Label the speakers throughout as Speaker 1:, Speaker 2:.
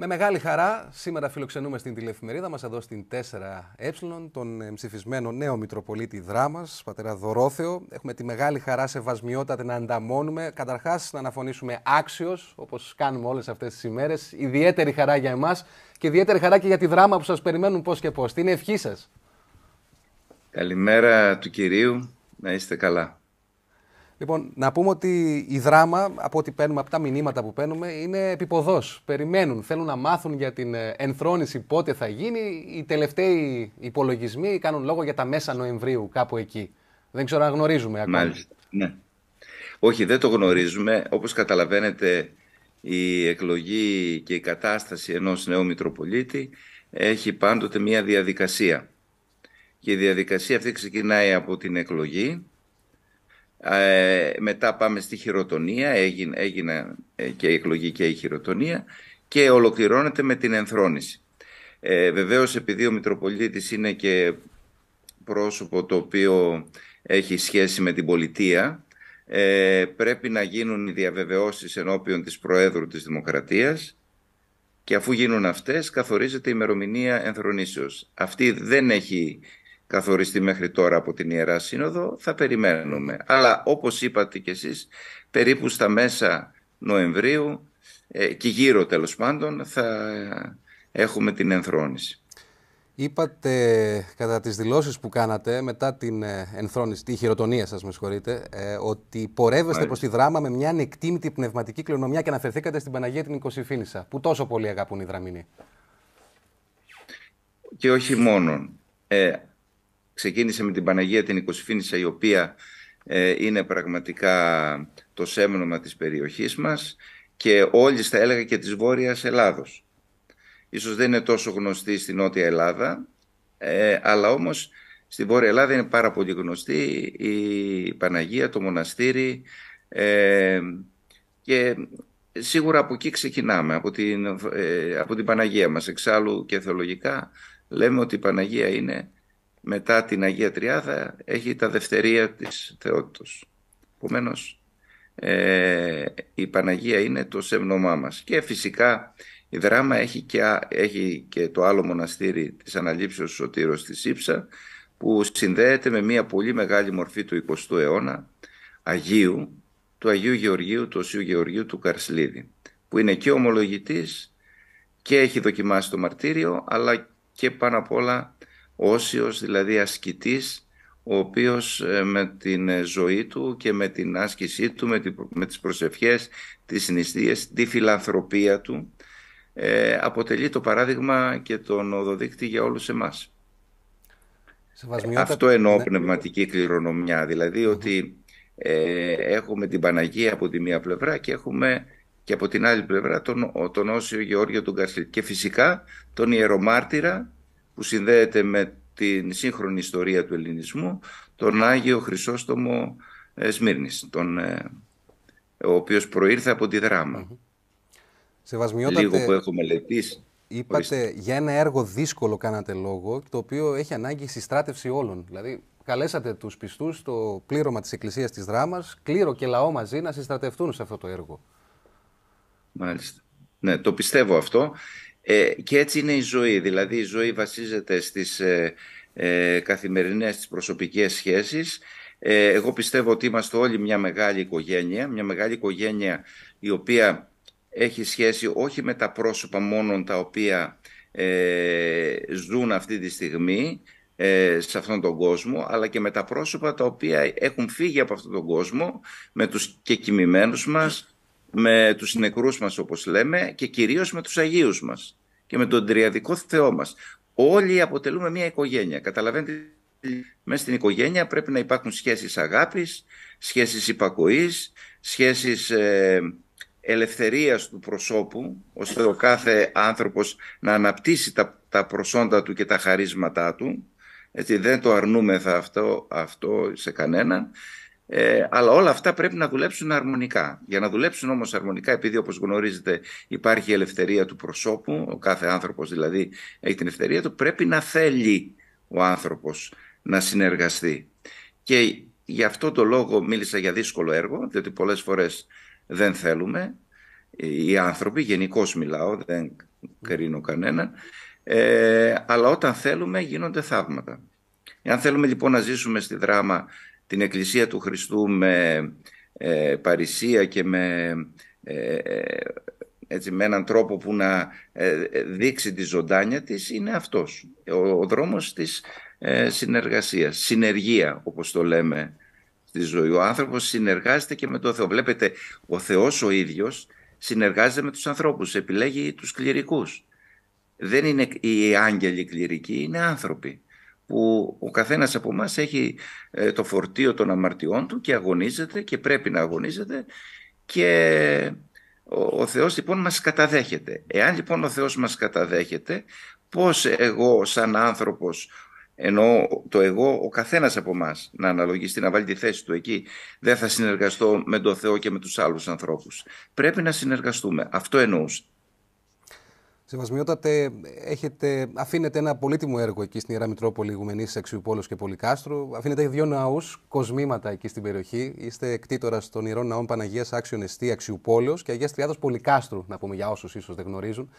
Speaker 1: Με μεγάλη χαρά, σήμερα φιλοξενούμε στην τηλεφημερίδα μας εδώ στην 4Ε τον ε, ψηφισμένο νέο Μητροπολίτη Δράμας, πατέρα Δωρόθεο. Έχουμε τη μεγάλη χαρά σε βασμιότατα να ανταμώνουμε, καταρχάς να αναφωνήσουμε άξιος, όπως κάνουμε όλες αυτές τις ημέρες. Ιδιαίτερη χαρά για εμάς και ιδιαίτερη χαρά και για τη δράμα που σας περιμένουν πώς και πώς. Τι ευχή σας.
Speaker 2: Καλημέρα του κυρίου, να είστε καλά.
Speaker 1: Λοιπόν, να πούμε ότι η δράμα, από ό,τι παίρνουμε, από τα μηνύματα που παίρνουμε, είναι επιποδός. Περιμένουν, θέλουν να μάθουν για την ε, ενθρόνηση πότε θα γίνει. Οι τελευταίοι υπολογισμοί κάνουν λόγο για τα μέσα Νοεμβρίου, κάπου εκεί. Δεν ξέρω αν γνωρίζουμε ακόμα. Μάλιστα.
Speaker 2: Ναι. Όχι, δεν το γνωρίζουμε. Όπως καταλαβαίνετε, η εκλογή και η κατάσταση ενός νέου Μητροπολίτη έχει πάντοτε μία διαδικασία. Και η διαδικασία αυτή ξεκινάει από την εκλογή ε, μετά πάμε στη χειροτονία, έγινε, έγινε ε, και η εκλογή και η χειροτονία και ολοκληρώνεται με την ενθρόνηση. Ε, βεβαίως επειδή ο Μητροπολίτης είναι και πρόσωπο το οποίο έχει σχέση με την πολιτεία ε, πρέπει να γίνουν οι διαβεβαιώσεις ενώπιον της Προέδρου της Δημοκρατίας και αφού γίνουν αυτές καθορίζεται η ημερομηνία ενθρονήσεως. Αυτή δεν έχει καθοριστεί μέχρι τώρα από την Ιερά Σύνοδο, θα περιμένουμε. Αλλά όπως είπατε κι εσείς, περίπου στα μέσα Νοεμβρίου ε, και γύρω τέλος
Speaker 1: πάντων θα
Speaker 2: ε, έχουμε την ενθρόνηση.
Speaker 1: Είπατε κατά τις δηλώσεις που κάνατε μετά την ε, ενθρόνηση, τη χειροτονία σας με συγχωρείτε, ότι πορεύεστε Μάλιστα. προς τη δράμα με μια ανεκτήμητη πνευματική κληρονομιά και αναφερθήκατε στην Παναγία την Οικοσυφήνισσα, που τόσο πολύ αγαπούν οι δραμινοί.
Speaker 2: Και όχι μόνον. Ξεκίνησε με την Παναγία την Οικοσφήνισσα η οποία ε, είναι πραγματικά το σέμνομα της περιοχής μας και όλης θα έλεγα και της Βόρειας Ελλάδος. Ίσως δεν είναι τόσο γνωστή στη Νότια Ελλάδα, ε, αλλά όμως στη Βόρεια Ελλάδα είναι πάρα πολύ γνωστή η Παναγία, το μοναστήρι ε, και σίγουρα από εκεί ξεκινάμε, από την, ε, από την Παναγία μας. Εξάλλου και θεολογικά λέμε ότι η Παναγία είναι μετά την Αγία Τριάδα έχει τα δευτερία της Θεότητος. Επομένως, ε, η Παναγία είναι το σεμνομά μας. Και φυσικά η δράμα έχει και, έχει και το άλλο μοναστήρι της Αναλήψεως Σωτήρος της Ήψα που συνδέεται με μια πολύ μεγάλη μορφή του 20ου αιώνα Αγίου, του Αγίου Γεωργίου, του Οσίου Γεωργίου του Καρσλίδη που είναι και ομολογητής και έχει δοκιμάσει το μαρτύριο αλλά και πάνω απ' όλα όσιος δηλαδή ασκητής ο οποίος ε, με την ε, ζωή του και με την άσκησή του, με, τις προσευχές, τις νηστείες, τη φιλανθρωπία του, ε, αποτελεί το παράδειγμα και τον οδοδείκτη για όλους εμάς. Αυτό εννοώ ναι. πνευματική κληρονομιά, δηλαδή ότι έχουμε την Παναγία από τη μία πλευρά και έχουμε και από την άλλη πλευρά τον, τον Όσιο Γεώργιο τον Καρσίτη και φυσικά τον Ιερομάρτυρα που συνδέεται με την σύγχρονη ιστορία του ελληνισμού, τον Άγιο Χρυσόστομο ε, Σμύρνης, τον, ε, ο οποίος προήρθε από τη δράμα.
Speaker 1: Σεβασμιότατε... Λίγο που έχω
Speaker 2: μελετήσει.
Speaker 1: Είπατε για ένα έργο δύσκολο κάνατε λόγο, το οποίο έχει ανάγκη συστράτευση όλων. Δηλαδή, καλέσατε τους πιστούς στο πλήρωμα της Εκκλησίας της Δράμας, κλήρο και λαό μαζί να συστρατευτούν σε αυτό το έργο.
Speaker 2: Μάλιστα. Ναι, το πιστεύω αυτό. Ε, και έτσι είναι η ζωή. Δηλαδή η ζωή βασίζεται στις ε, ε καθημερινές, στις προσωπικές σχέσεις. Ε, εγώ πιστεύω ότι είμαστε όλοι μια μεγάλη οικογένεια, μια μεγάλη οικογένεια η οποία έχει σχέση όχι με τα πρόσωπα μόνο τα οποία ε, ζουν αυτή τη στιγμή σε αυτόν τον κόσμο, αλλά και με τα πρόσωπα τα οποία έχουν φύγει από αυτόν τον κόσμο, με τους κεκοιμημένους μας, με τους νεκρούς μας όπως λέμε και κυρίως με τους Αγίους μας και με τον τριαδικό Θεό μας. Όλοι αποτελούμε μια οικογένεια. Καταλαβαίνετε, μέσα στην οικογένεια πρέπει να υπάρχουν σχέσεις αγάπης, σχέσεις υπακοής, σχέσεις ε, ελευθερίας του προσώπου, ώστε ο κάθε άνθρωπος να αναπτύσσει τα, τα προσόντα του και τα χαρίσματά του. Έτσι, δεν το αρνούμεθα αυτό, αυτό σε κανέναν. Ε, αλλά όλα αυτά πρέπει να δουλέψουν αρμονικά. Για να δουλέψουν όμως αρμονικά, επειδή όπως γνωρίζετε υπάρχει η ελευθερία του προσώπου, ο κάθε άνθρωπος δηλαδή έχει την ελευθερία του, πρέπει να θέλει ο άνθρωπος να συνεργαστεί. Και γι' αυτό το λόγο μίλησα για δύσκολο έργο, διότι πολλές φορές δεν θέλουμε. Οι άνθρωποι, γενικώς μιλάω, δεν κρίνω κανένα ε, αλλά όταν θέλουμε γίνονται θαύματα. Εάν θέλουμε λοιπόν να ζήσουμε στη δράμα την Εκκλησία του Χριστού με ε, παρησία και με, ε, ε, έτσι, με έναν τρόπο που να ε, δείξει τη ζωντάνια της είναι αυτός. Ο, ο δρόμος της συνεργασίας, συνεργία όπως το λέμε στη ζωή. Ο άνθρωπος συνεργάζεται και με το Θεό. Βλέπετε, ο Θεός ο ίδιος συνεργάζεται με τους ανθρώπους, επιλέγει τους κληρικούς. Δεν είναι οι άγγελοι κληρικοί, είναι άνθρωποι που ο καθένας από εμάς έχει ε, το φορτίο των αμαρτιών του και αγωνίζεται και πρέπει να αγωνίζεται και ο, ο Θεός λοιπόν μας καταδέχεται. Εάν λοιπόν ο Θεός μας καταδέχεται, πώς εγώ σαν άνθρωπος ενώ το εγώ, ο καθένας από εμάς να αναλογιστεί, να βάλει τη θέση του εκεί, δεν θα συνεργαστώ με τον Θεό και με τους άλλους ανθρώπους. Πρέπει να συνεργαστούμε. Αυτό εννοούσε.
Speaker 1: Σεβασμιότατε, έχετε, αφήνετε ένα πολύτιμο έργο εκεί στην Ιερά Μητρόπολη Ιγουμενή Αξιουπόλο και Πολυκάστρου. Αφήνετε δύο ναούς, κοσμήματα εκεί στην περιοχή. Είστε εκτήτορα των ιερών ναών Παναγίας Άξιον Εστί Αξιουπόλο και Αγίας Τριάδος Πολυκάστρου, να πούμε για όσους ίσως δεν γνωρίζουν.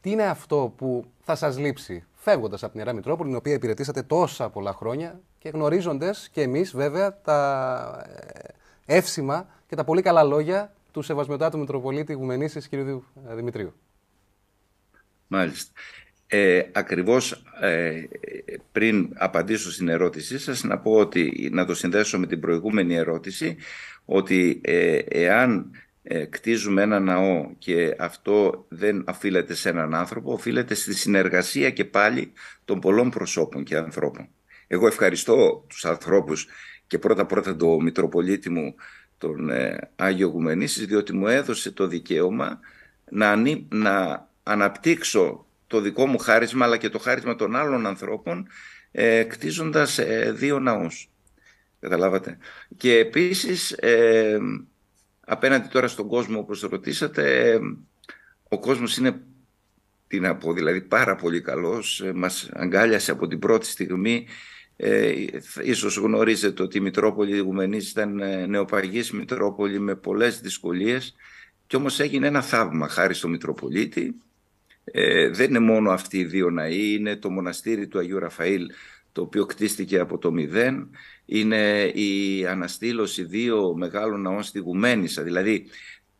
Speaker 1: Τι είναι αυτό που θα σας λείψει φεύγοντας από την Ιερά Μητρόπολη, την οποία υπηρετήσατε τόσα πολλά χρόνια και γνωρίζοντας και εμείς βέβαια τα ε, εύσημα και τα πολύ καλά λόγια του Σεβασμιωτάτου Μητροπολίτη Ιγουμενή κ. Δημητρίου.
Speaker 2: Μάλιστα. Ε, ακριβώς ε, πριν απαντήσω στην ερώτησή σας να πω ότι να το συνδέσω με την προηγούμενη ερώτηση ότι ε, εάν ε, κτίζουμε ένα ναό και αυτό δεν αφήλεται σε έναν άνθρωπο οφείλεται στη συνεργασία και πάλι των πολλών προσώπων και ανθρώπων. Εγώ ευχαριστώ τους ανθρώπους και πρώτα πρώτα το Μητροπολίτη μου τον Άγιο Γουμενήσης διότι μου έδωσε το δικαίωμα να, να αναπτύξω το δικό μου χάρισμα αλλά και το χάρισμα των άλλων ανθρώπων ε, κτίζοντας ε, δύο ναούς. Καταλάβατε. Και επίσης ε, απέναντι τώρα στον κόσμο όπως ρωτήσατε ε, ο κόσμος είναι την δηλαδή πάρα πολύ καλός, ε, μας αγκάλιασε από την πρώτη στιγμή. Ε, ίσως γνωρίζετε ότι η Μητρόπολη Ιγουμενής ήταν νεοπαγής Μητρόπολη με πολλές δυσκολίες και όμως έγινε ένα θαύμα χάρη στο Μητροπολίτη ε, δεν είναι μόνο αυτοί οι δύο ναοί, είναι το μοναστήρι του Αγίου Ραφαήλ το οποίο κτίστηκε από το μηδέν, είναι η αναστήλωση δύο μεγάλων ναών στη Γουμένισσα, δηλαδή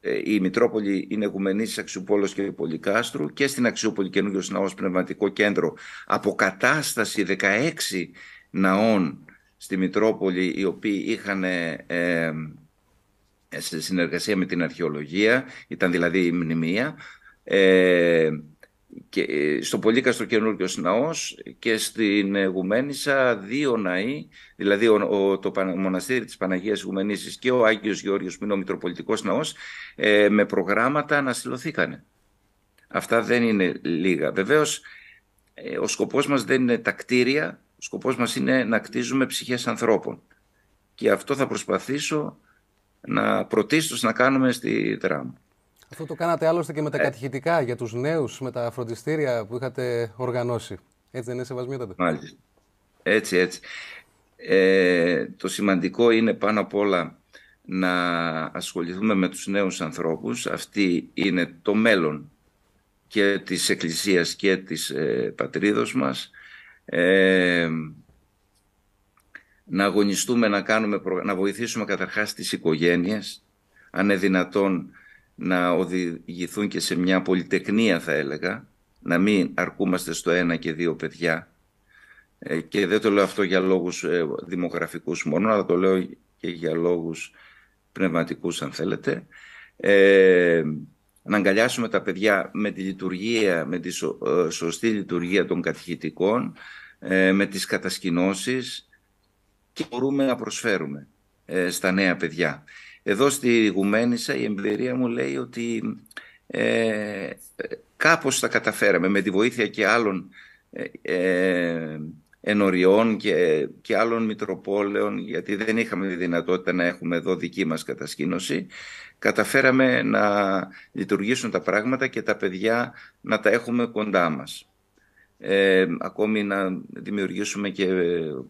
Speaker 2: ε, η Μητρόπολη είναι Γουμενής Αξιουπόλος και Πολυκάστρου και στην Αξιούπολη καινούριο ναός πνευματικό κέντρο αποκατάσταση 16 ναών στη Μητρόπολη οι οποίοι είχαν ε, ε, σε συνεργασία με την αρχαιολογία, ήταν δηλαδή η μνημεία, και ε, στο Πολύκαστρο καινούριο ναός και στην ε, Γουμένισσα δύο ναοί, δηλαδή το μοναστήρι της Παναγίας Γουμενήσης και ο Άγιος Γεώργιος που είναι ο Μητροπολιτικός ναός ε, με προγράμματα αναστηλωθήκανε. Αυτά δεν είναι λίγα. Βεβαίως ε, ο σκοπός μας δεν είναι τα κτίρια, ο σκοπός μας είναι να κτίζουμε ψυχές ανθρώπων. Και αυτό θα προσπαθήσω να πρωτίστως να κάνουμε στη δράμα.
Speaker 1: Αυτό το κάνατε άλλωστε και με τα ε. κατηχητικά για τους νέους, με τα φροντιστήρια που είχατε οργανώσει. Έτσι δεν είναι σεβασμιότατε.
Speaker 2: Μάλιστα. Έτσι, έτσι. Ε, το σημαντικό είναι πάνω απ' όλα να ασχοληθούμε με τους νέους ανθρώπους. Αυτή είναι το μέλλον και της Εκκλησίας και της ε, πατρίδος μας. Ε, να αγωνιστούμε, να, κάνουμε, να βοηθήσουμε καταρχάς τις οικογένειες, αν είναι δυνατόν να οδηγηθούν και σε μια πολυτεχνία θα έλεγα, να μην αρκούμαστε στο ένα και δύο παιδιά ε, και δεν το λέω αυτό για λόγους ε, δημογραφικούς μόνο, αλλά το λέω και για λόγους πνευματικούς αν θέλετε. Ε, να αγκαλιάσουμε τα παιδιά με τη λειτουργία, με τη σωστή λειτουργία των κατηχητικών, με τις κατασκηνώσεις και μπορούμε να προσφέρουμε ε, στα νέα παιδιά. Εδώ στη Γουμένισσα η εμπειρία μου λέει ότι ε, κάπως τα καταφέραμε με τη βοήθεια και άλλων ε, ε ενοριών και, και άλλων μητροπόλεων γιατί δεν είχαμε τη δυνατότητα να έχουμε εδώ δική μας κατασκήνωση καταφέραμε να λειτουργήσουν τα πράγματα και τα παιδιά να τα έχουμε κοντά μας. Ε, ακόμη να δημιουργήσουμε και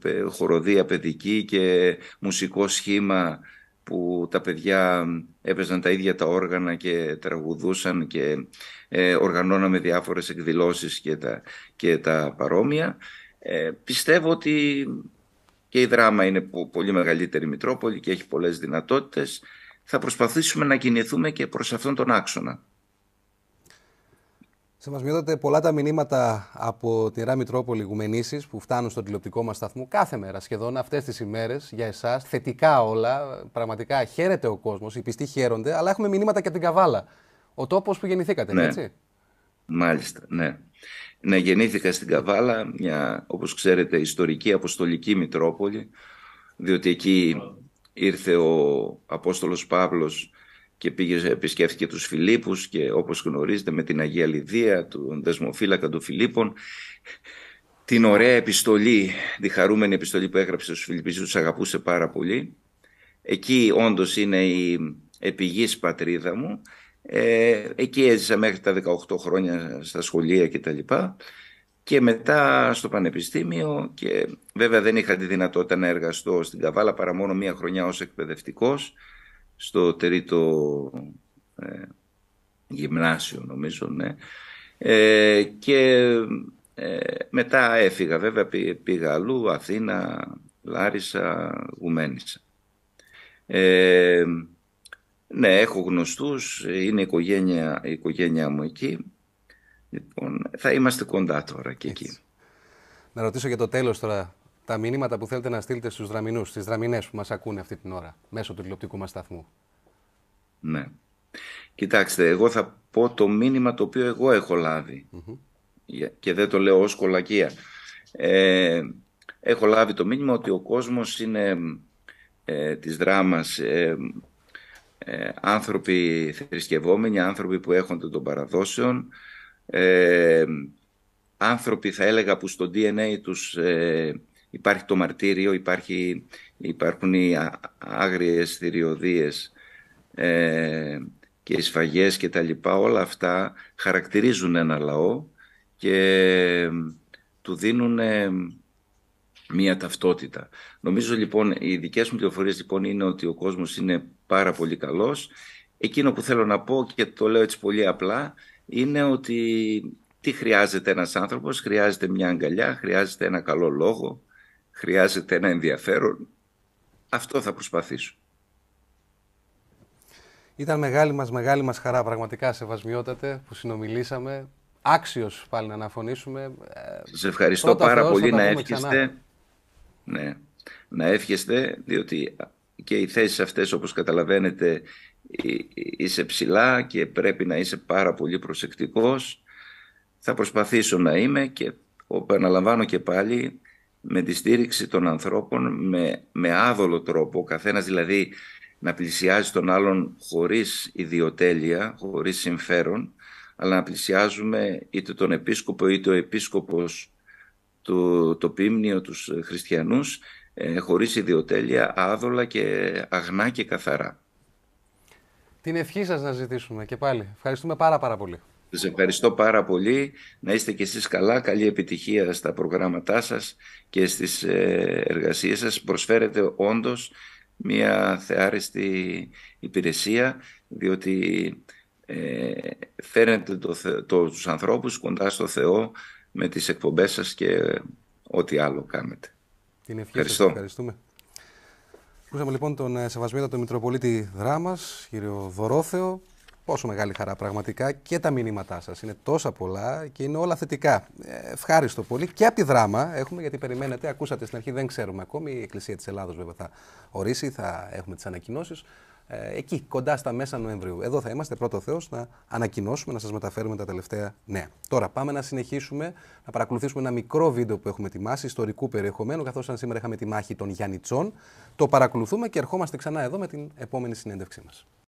Speaker 2: ε, χοροδία παιδική και μουσικό σχήμα που τα παιδιά έπαιζαν τα ίδια τα όργανα και τραγουδούσαν και ε, οργανώναμε διάφορες εκδηλώσεις και τα, και τα παρόμοια. Ε, πιστεύω ότι και η δράμα είναι πολύ μεγαλύτερη Μητρόπολη και έχει πολλές δυνατότητες. Θα προσπαθήσουμε να κινηθούμε και προς αυτόν τον άξονα.
Speaker 1: Σε μειώνονται πολλά τα μηνύματα από την Ρά Μητρόπολη Γουμενήσης που φτάνουν στον τηλεοπτικό μας σταθμό κάθε μέρα σχεδόν αυτές τις ημέρες για εσάς. Θετικά όλα, πραγματικά χαίρεται ο κόσμος, οι πιστοί χαίρονται, αλλά έχουμε μηνύματα και από την Καβάλα. Ο τόπος που γεννηθήκατε, ναι. έτσι.
Speaker 2: Μάλιστα, ναι. Ναι, γεννήθηκα στην Καβάλα, μια, όπως ξέρετε, ιστορική αποστολική Μητρόπολη, διότι εκεί ήρθε ο Απόστολος Παύλος και πήγε, επισκέφθηκε τους Φιλίππους και όπως γνωρίζετε με την Αγία Λιδία, τον δεσμοφύλακα των Φιλίππων, την ωραία επιστολή, τη χαρούμενη επιστολή που έγραψε στους Φιλιππίζους, τους αγαπούσε πάρα πολύ. Εκεί όντως είναι η επιγής πατρίδα μου. Ε, εκεί έζησα μέχρι τα 18 χρόνια στα σχολεία κτλ. Και μετά στο πανεπιστήμιο και βέβαια δεν είχα τη δυνατότητα να εργαστώ στην Καβάλα παρά μόνο μία χρονιά ως εκπαιδευτικός στο τρίτο ε, γυμνάσιο νομίζω, ναι. Ε, και ε, μετά έφυγα βέβαια, πήγα αλλού, Αθήνα, Λάρισα, Γουμένισα. Ε, ναι, έχω γνωστούς, είναι η οικογένεια, οικογένεια μου εκεί. Λοιπόν, θα είμαστε κοντά τώρα και εκεί.
Speaker 1: Να ρωτήσω για το τέλος τώρα τα μηνύματα που θέλετε να στείλετε στους δραμινούς, στις δραμινές που μας ακούνε αυτή την ώρα, μέσω του τηλεοπτικού μας σταθμού.
Speaker 2: Ναι. Κοιτάξτε, εγώ θα πω το μήνυμα το οποίο εγώ έχω Και δεν το λέω ως κολακία. Ε, έχω λάβει το μήνυμα ότι ο κόσμος είναι ε, της δράμας ε, ε άνθρωποι θρησκευόμενοι, άνθρωποι που έχονται των παραδόσεων, ε, άνθρωποι θα έλεγα που στο DNA τους ε, Υπάρχει το μαρτύριο, υπάρχει, υπάρχουν οι άγριες θηριωδίες ε, και οι σφαγές και τα λοιπά. Όλα αυτά χαρακτηρίζουν ένα λαό και του δίνουν μία ταυτότητα. Νομίζω λοιπόν, οι δικές μου πληροφορίες λοιπόν είναι ότι ο κόσμος είναι πάρα πολύ καλός. Εκείνο που θέλω να πω και το λέω έτσι πολύ απλά είναι ότι τι χρειάζεται ένας άνθρωπος, χρειάζεται μια αγκαλιά, χρειάζεται ένα καλό λόγο, χρειάζεται ένα ενδιαφέρον. Αυτό θα προσπαθήσω.
Speaker 1: Ήταν μεγάλη μας, μεγάλη μας χαρά πραγματικά σεβασμιότατε που συνομιλήσαμε. Άξιος πάλι να αναφωνήσουμε. Ε, Σας ευχαριστώ πάρα πολύ να εύχεστε.
Speaker 2: Ναι, να εύχεστε διότι και οι θέσεις αυτές όπως καταλαβαίνετε ε, είσαι ψηλά και πρέπει να είσαι πάρα πολύ προσεκτικός. Θα προσπαθήσω να είμαι και επαναλαμβάνω και πάλι με τη στήριξη των ανθρώπων με, με άδολο τρόπο, ο καθένας δηλαδή να πλησιάζει τον άλλον χωρίς ιδιοτέλεια, χωρίς συμφέρον, αλλά να πλησιάζουμε είτε τον επίσκοπο είτε ο επίσκοπος του, το πίμνιο τους χριστιανούς ε, χωρίς ιδιοτέλεια, άδολα και αγνά και καθαρά.
Speaker 1: Την ευχή σας να ζητήσουμε και πάλι. Ευχαριστούμε πάρα πάρα πολύ.
Speaker 2: Σα ευχαριστώ πάρα πολύ. Να είστε και εσείς καλά. Καλή επιτυχία στα προγράμματά σας και στις ε, εργασίες σας. Προσφέρετε όντως μια θεάριστη υπηρεσία, διότι ε, φέρνετε το, το, τους ανθρώπους κοντά στο Θεό με τις εκπομπές σας και ό,τι άλλο κάνετε.
Speaker 1: Την ευχή Ευχαριστώ. Σας, ευχαριστούμε. Ακούσαμε λοιπόν τον ε, Σεβασμίδα, τον Μητροπολίτη Δράμας, κύριο Δωρόθεο πόσο μεγάλη χαρά πραγματικά και τα μηνύματά σας. Είναι τόσα πολλά και είναι όλα θετικά. Ε, ευχάριστο πολύ και από τη δράμα έχουμε γιατί περιμένετε, ακούσατε στην αρχή δεν ξέρουμε ακόμη, η Εκκλησία της Ελλάδος βέβαια θα ορίσει, θα έχουμε τις ανακοινώσεις. Ε, εκεί, κοντά στα μέσα Νοεμβρίου. Εδώ θα είμαστε, πρώτο Θεός, να ανακοινώσουμε, να σας μεταφέρουμε τα τελευταία νέα. Τώρα, πάμε να συνεχίσουμε να παρακολουθήσουμε ένα μικρό βίντεο που έχουμε ετοιμάσει, ιστορικού περιεχομένου, καθώς αν σήμερα είχαμε τη μάχη των Γιάννητσών. Το παρακολουθούμε και ερχόμαστε ξανά εδώ με την επόμενη συνέντευξή μας.